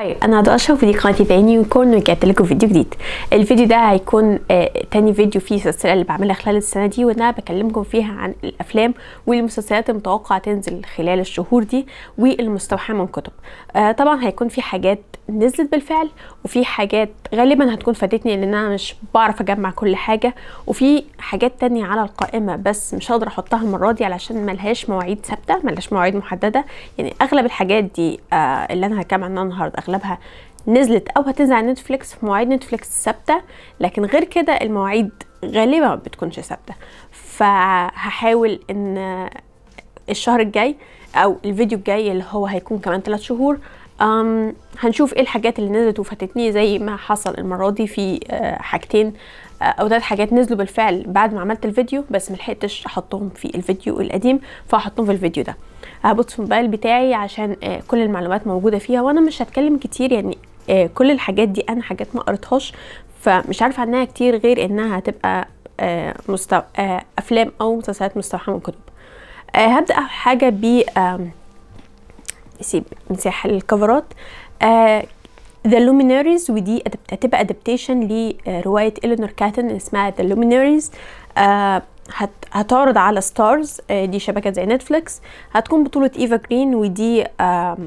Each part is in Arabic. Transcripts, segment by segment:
هاي انا هدو اشرف ودي قناتي تاني وكون ورجعت لكم فيديو جديد الفيديو ده هيكون آه تاني فيديو فيه السلسله اللي بعملها خلال السنه دي وانا بكلمكم فيها عن الافلام والمسلسلات المتوقعه تنزل خلال الشهور دي والمستوحاه من كتب آه طبعا هيكون في حاجات نزلت بالفعل وفي حاجات غالبا هتكون فاتتني لان انا مش بعرف اجمع كل حاجه وفي حاجات تانية على القائمه بس مش هقدر احطها المره دي علشان ملهاش مواعيد ثابته ملهاش مواعيد محدده يعني اغلب الحاجات دي آه اللي انا هجمع عنها النهارده اغلبها نزلت او هتنزل على نتفليكس في مواعيد نتفليكس ثابته لكن غير كده المواعيد غالبا ما بتكونش ثابته فهحاول ان الشهر الجاي او الفيديو الجاي اللي هو هيكون كمان 3 شهور أم هنشوف ايه الحاجات اللي نزلت وفاتتني زي ما حصل المره دي في آه، حاجتين او ثلاث حاجات نزلوا بالفعل بعد ما عملت الفيديو بس ملحقتش احطهم في الفيديو القديم فهحطهم في الفيديو ده هبص في الموبايل بتاعي عشان آه، كل المعلومات موجوده فيها وانا مش هتكلم كتير يعني آه، كل الحاجات دي انا حاجات ما قريتهاش فمش عارفه عنها كتير غير انها هتبقى آه، مستو... افلام او مسلسلات مستوحاه من كتب هبدا حاجه ب سيب مساحه للكفرات The Luminaries ودي هتبقى ادابتيشن لروايه آه، إلينور كاتن اسمها The Luminaries آه هتعرض على ستارز آه دي شبكه زي نتفليكس هتكون بطوله ايفا جرين ودي آه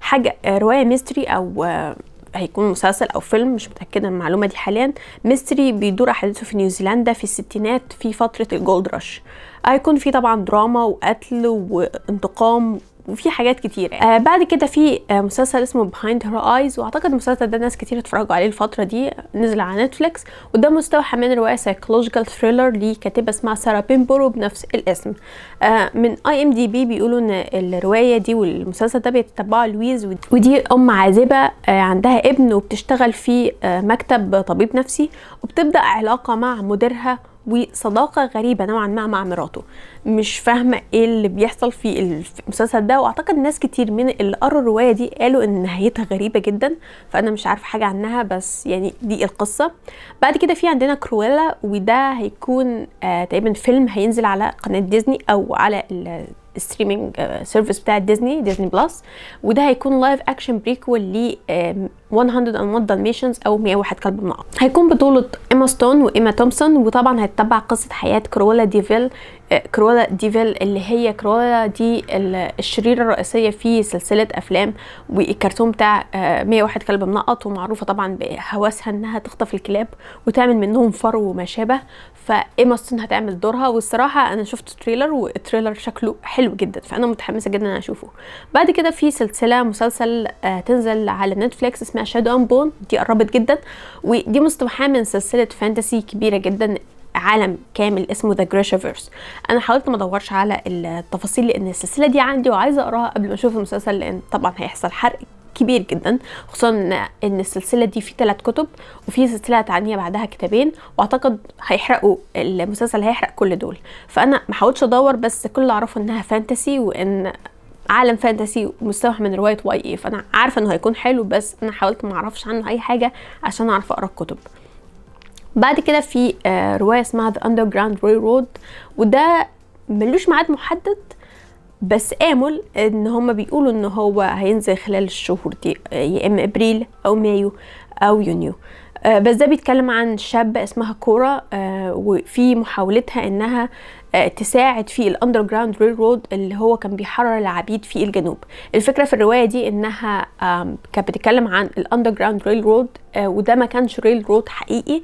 حاجه روايه ميستري او آه، هيكون مسلسل او فيلم مش متاكده من المعلومه دي حاليا ميستري بيدور احداثه في نيوزيلندا في الستينات في فتره الجولد رش هيكون آه، في طبعا دراما وقتل وانتقام وفي حاجات كتيره يعني. آه بعد كده في آه مسلسل اسمه بيهايند هير ايز واعتقد المسلسل ده ناس كتير اتفرجوا عليه الفتره دي نزل على نتفليكس وده مستوحى من روايه سايكولوجيكال ثريلر لكاتبه اسمها ساره بينبورو بنفس الاسم آه من اي ام دي بي بيقولوا ان الروايه دي والمسلسل ده بيتبعوا لويز ودي ام عازبه آه عندها ابن وبتشتغل في آه مكتب طبيب نفسي وبتبدا علاقه مع مديرها وصداقه غريبه نوعا ما مع مراته مش فاهمه ايه اللي بيحصل في المسلسل ده واعتقد ناس كتير من اللي قروا الروايه دي قالوا ان نهايتها غريبه جدا فانا مش عارفه حاجه عنها بس يعني دي القصه بعد كده في عندنا كرويلا وده هيكون آه تقريبا فيلم هينزل على قناه ديزني او على الستريمينج سيرفيس uh, بتاع ديزني ديزني بلس وده هيكون لايف اكشن بريكول ل 101 دالميشنز او 101 كلب منقط هيكون بطولة ايما ستون وايما تومسون وطبعا هيتبع قصة حياة كرولا ديفيل كرولا ديفيل اللي هي كرولا دي الشريرة الرئيسية في سلسلة افلام والكرتون بتاع 101 آه، كلب منقط ومعروفة طبعا بهوسها انها تخطف الكلاب وتعمل منهم فرو وما شابه فايما ستون هتعمل دورها والصراحه انا شفت تريلر والتريلر شكله حلو جدا فانا متحمسه جدا ان اشوفه بعد كده في سلسله مسلسل آه، تنزل على نتفليكس اسمها شادو ام بون دي قربت جدا ودي مستوحاه من سلسله فانتسي كبيره جدا عالم كامل اسمه ذا جريشافيرس انا حاولت ما ادورش على التفاصيل لان السلسله دي عندي وعايزه اقراها قبل ما اشوف المسلسل لان طبعا هيحصل حرق كبير جدا خصوصا ان السلسله دي في ثلاث كتب وفي سلسله ثانيه بعدها كتابين واعتقد هيحرقوا المسلسل هيحرق كل دول فانا ما حاولتش ادور بس كل اللي اعرفه انها فانتسي وان عالم فانتسي مستوحى من روايه واي اي فانا عارفه انه هيكون حلو بس انا حاولت ما اعرفش عنه اي حاجه عشان اعرف اقرا الكتب بعد كده في آه، روايه اسمها ذا اندر جراوند روي رود وده ملوش ميعاد محدد بس امل ان هما بيقولوا ان هو هينزل خلال الشهور دي يا يعني اما ابريل او مايو او يونيو آه، بس ده بيتكلم عن شابة اسمها كورا آه، وفي محاولتها انها آه، تساعد في الاندر جراوند ريل رود اللي هو كان بيحرر العبيد في الجنوب الفكره في الروايه دي انها كانت بتتكلم عن الاندر جراوند ريل رود وده ما كانش ريل رود حقيقي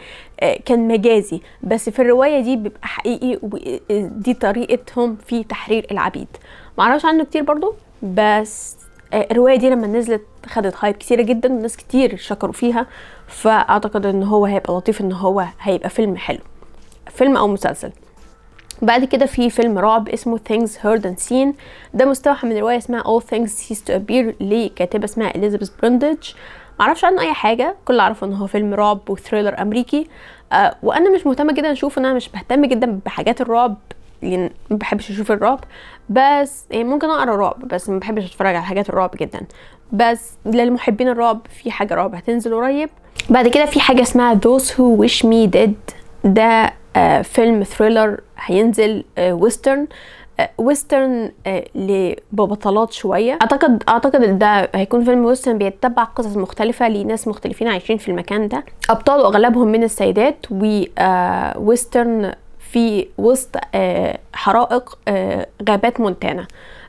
كان مجازي بس في الروايه دي بيبقى حقيقي ودي طريقتهم في تحرير العبيد معرفش عنه كتير برضو بس آه، الروايه دي لما نزلت خدت هايب كتيره جدا ناس كتير شكروا فيها فاعتقد ان هو هيبقى لطيف ان هو هيبقى فيلم حلو فيلم او مسلسل بعد كده في فيلم رعب اسمه Things Heard and Seen ده مستوحى من رواية اسمها All Things Cease to Appear لكاتبة اسمها إليزابيث Brundage معرفش عنه أي حاجة كل أعرفه إن هو فيلم رعب وثريلر أمريكي آه وأنا مش مهتمة جدا أشوف أنا مش بهتم جدا بحاجات الرعب لان يعني ما بحبش اشوف الرعب بس يعني ممكن اقرا رعب بس ما بحبش اتفرج على حاجات الرعب جدا بس للمحبين الرعب في حاجه رعب هتنزل قريب بعد كده في حاجه اسمها Those Who Wish Me Dead ده آه فيلم ثريلر هينزل آه ويسترن ويسترن لبطلات شويه اعتقد اعتقد ده هيكون فيلم ويسترن بيتبع قصص مختلفه لناس مختلفين عايشين في المكان ده ابطاله اغلبهم من السيدات وويسترن آه، في وسط آه، حرائق آه، غابات مونتانا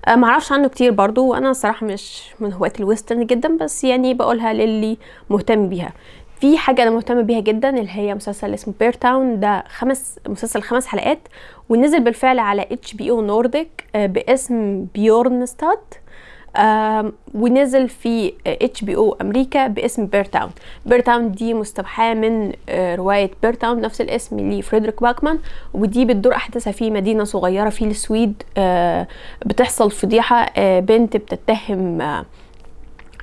آه، معرفش عنه كتير برضو وانا الصراحه مش من هواة الويسترن جدا بس يعني بقولها للي مهتم بيها في حاجه انا مهتمه بيها جدا اللي هي مسلسل اسمه بير تاون ده خمس مسلسل خمس حلقات ونزل بالفعل على اتش بي او نورديك باسم بيورنستاد ونزل في اتش بي او امريكا باسم بيرتاون بيرتاون دي مستوحاه من آه، روايه بيرتاون نفس الاسم لفريدريك باكمان ودي بتدور احداثها في مدينه صغيره في السويد آه، بتحصل فضيحه آه، بنت بتتهم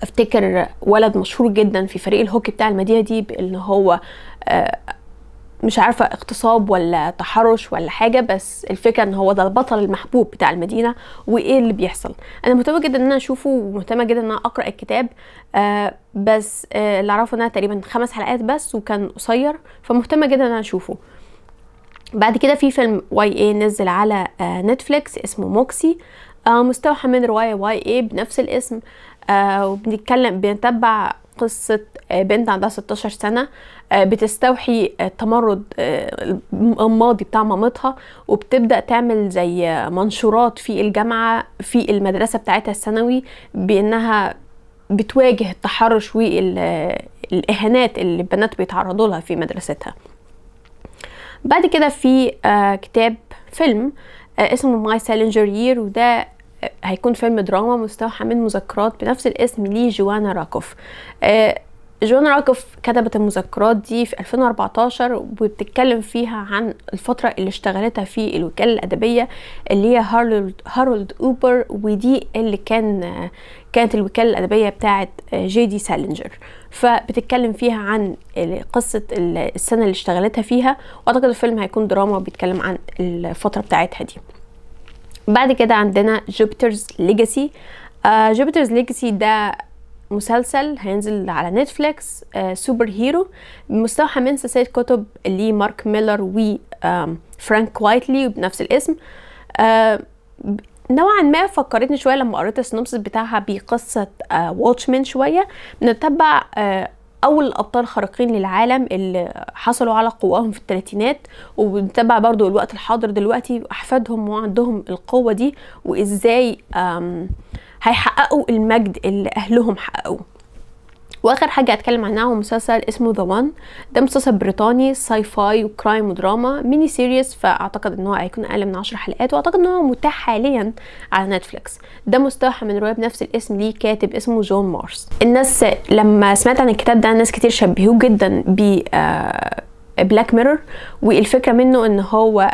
افتكر ولد مشهور جدا في فريق الهوكي بتاع المدينه دي بان هو مش عارفة اغتصاب ولا تحرش ولا حاجة بس الفكرة ان هو ده البطل المحبوب بتاع المدينة وايه اللي بيحصل انا مهتمة جدا ان انا اشوفه ومهتمة جدا ان انا اقرأ الكتاب آه بس آه اللي اعرفه انها تقريبا خمس حلقات بس وكان قصير فمهتمة جدا ان انا اشوفه بعد كده في فيلم واي اي نزل على آه نتفليكس اسمه موكسي آه مستوحى من رواية واي اي بنفس الاسم آه وبنتكلم بنتبع قصه آه، بنت عندها 16 سنه آه، بتستوحي آه، التمرد الماضي بتاع مامتها وبتبدا تعمل زي منشورات في الجامعه في المدرسه بتاعتها الثانوي بانها بتواجه التحرش والاهانات اللي البنات بيتعرضوا لها في مدرستها بعد كده في كتاب فيلم اسمه ماي سالينجر يير وده هيكون فيلم دراما مستوحى من مذكرات بنفس الاسم لجوانا راكوف آه، جوانا راكوف كتبت المذكرات دي في 2014 وبتتكلم فيها عن الفترة اللي اشتغلتها في الوكالة الأدبية اللي هي هارولد هارولد أوبر ودي اللي كان كانت الوكالة الأدبية بتاعة آه، جي دي سالينجر فبتتكلم فيها عن قصة السنة اللي اشتغلتها فيها وأعتقد الفيلم هيكون دراما وبيتكلم عن الفترة بتاعتها دي بعد كده عندنا جوبيترز ليجاسي جوبيترز ليجاسي ده مسلسل هينزل على نتفليكس سوبر هيرو مستوحى من سلسله كتب مارك ميلر وفرانك وايتلي بنفس الاسم آه، نوعا ما فكرتني شويه لما قريت السنوبس بتاعها بقصه واتشمان آه، شويه بنتبع آه، اول ابطال خارقين للعالم اللي حصلوا على قواهم في الثلاثينات وبنتابع برضو الوقت الحاضر دلوقتي احفادهم وعندهم القوه دي وازاي هيحققوا المجد اللي اهلهم حققوه واخر حاجه هتكلم عنها هو مسلسل اسمه ذا وان ده مسلسل بريطاني ساي فاي وكرايم ودراما ميني سيريس فاعتقد ان هو هيكون اقل من 10 حلقات واعتقد ان هو متاح حاليا على نتفليكس ده مستوحى من روايه بنفس الاسم ليه كاتب اسمه جون مارس الناس لما سمعت عن الكتاب ده ناس كتير شبهوه جدا ب بلاك آه، ميرور والفكره منه ان هو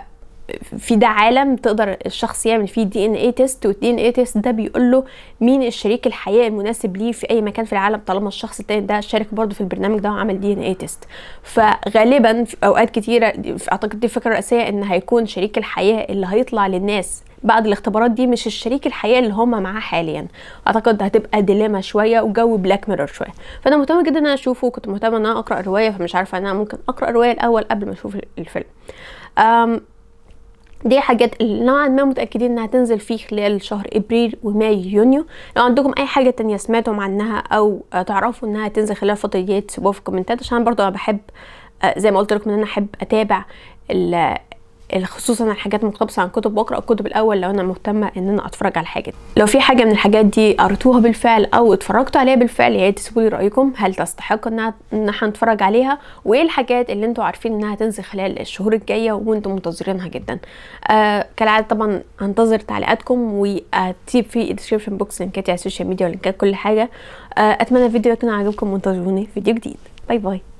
في ده عالم تقدر الشخص يعمل فيه دي ان اي تيست والدي ان اي تيست ده بيقول له مين الشريك الحياه المناسب ليه في اي مكان في العالم طالما الشخص التاني ده شارك برضه في البرنامج ده وعمل دي ان اي تيست فغالبا في اوقات كتيره اعتقد دي الفكره الرئيسيه ان هيكون شريك الحياه اللي هيطلع للناس بعد الاختبارات دي مش الشريك الحياه اللي هم معاه حاليا اعتقد هتبقى ديليما شويه وجو بلاك ميرور شويه فانا مهتمه جدا ان انا اشوفه كنت مهتمه ان انا اقرا روايه فمش عارفه ان انا ممكن اقرا روايه الاول قبل ما اشوف الفيلم دي حاجات نوعا ما متاكدين انها تنزل فيه خلال شهر ابريل وماي يونيو لو عندكم اي حاجه تانية سمعتم عنها او تعرفوا انها تنزل خلال الفتره ديت سيبوها في الكومنتات عشان برضو انا بحب آه، زي ما قلت لكم ان انا احب اتابع خصوصا الحاجات المقتبسه عن كتب بقرا الكتب الاول لو انا مهتمه ان انا اتفرج على حاجه لو في حاجه من الحاجات دي قريتوها بالفعل او اتفرجتوا عليها بالفعل يا ريت تسيبوا لي رايكم هل تستحق ان احنا نتفرج عليها وايه الحاجات اللي انتوا عارفين انها تنزل خلال الشهور الجايه وانتم منتظرينها جدا آه كالعاده طبعا هنتظر تعليقاتكم وهتسيب في الديسكربشن بوكس لينكات على السوشيال ميديا ولينكات كل حاجه آه اتمنى الفيديو يكون عجبكم وانتظروني فيديو جديد باي باي